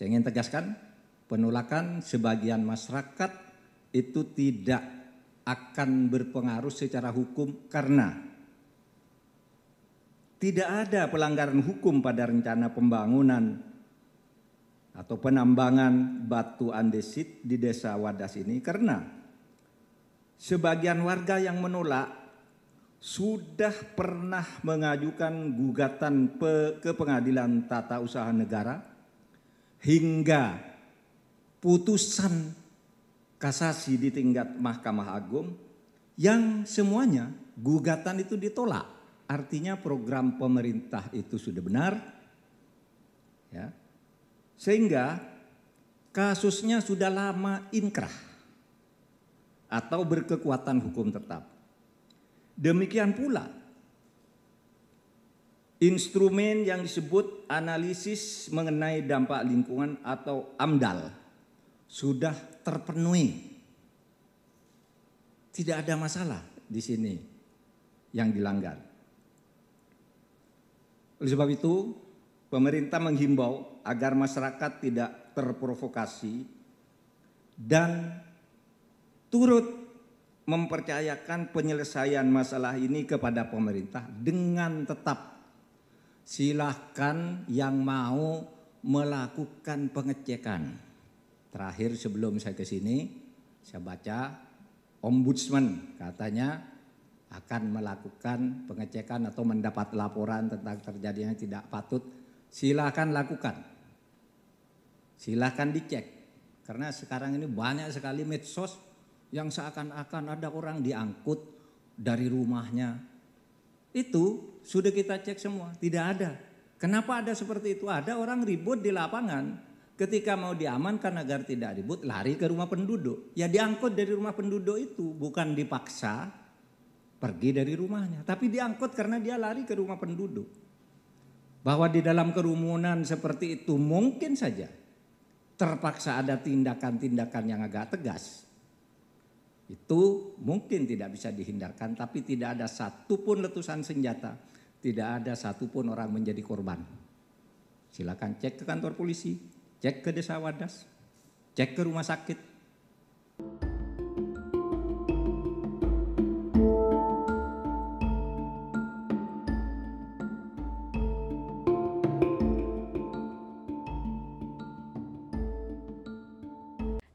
Saya ingin tegaskan, penolakan sebagian masyarakat itu tidak akan berpengaruh secara hukum karena tidak ada pelanggaran hukum pada rencana pembangunan atau penambangan batu andesit di desa Wadas ini karena sebagian warga yang menolak sudah pernah mengajukan gugatan ke pengadilan tata usaha negara hingga putusan kasasi di tingkat Mahkamah Agung yang semuanya gugatan itu ditolak. Artinya program pemerintah itu sudah benar. Ya. Sehingga kasusnya sudah lama inkrah atau berkekuatan hukum tetap. Demikian pula instrumen yang disebut analisis mengenai dampak lingkungan atau AMDAL sudah terpenuhi. Tidak ada masalah di sini yang dilanggar. Oleh sebab itu, pemerintah menghimbau agar masyarakat tidak terprovokasi dan turut mempercayakan penyelesaian masalah ini kepada pemerintah dengan tetap silahkan yang mau melakukan pengecekan. Terakhir sebelum saya ke sini, saya baca ombudsman katanya akan melakukan pengecekan atau mendapat laporan tentang terjadinya tidak patut, silahkan lakukan. Silahkan dicek. Karena sekarang ini banyak sekali medsos yang seakan-akan ada orang diangkut dari rumahnya itu sudah kita cek semua, tidak ada. Kenapa ada seperti itu? Ada orang ribut di lapangan, ketika mau diamankan agar tidak ribut, lari ke rumah penduduk. Ya diangkut dari rumah penduduk itu, bukan dipaksa pergi dari rumahnya, tapi diangkut karena dia lari ke rumah penduduk. Bahwa di dalam kerumunan seperti itu mungkin saja terpaksa ada tindakan-tindakan yang agak tegas, itu mungkin tidak bisa dihindarkan, tapi tidak ada satupun letusan senjata, tidak ada satupun orang menjadi korban. Silakan cek ke kantor polisi, cek ke desa wadas, cek ke rumah sakit,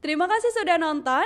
Terima kasih sudah nonton.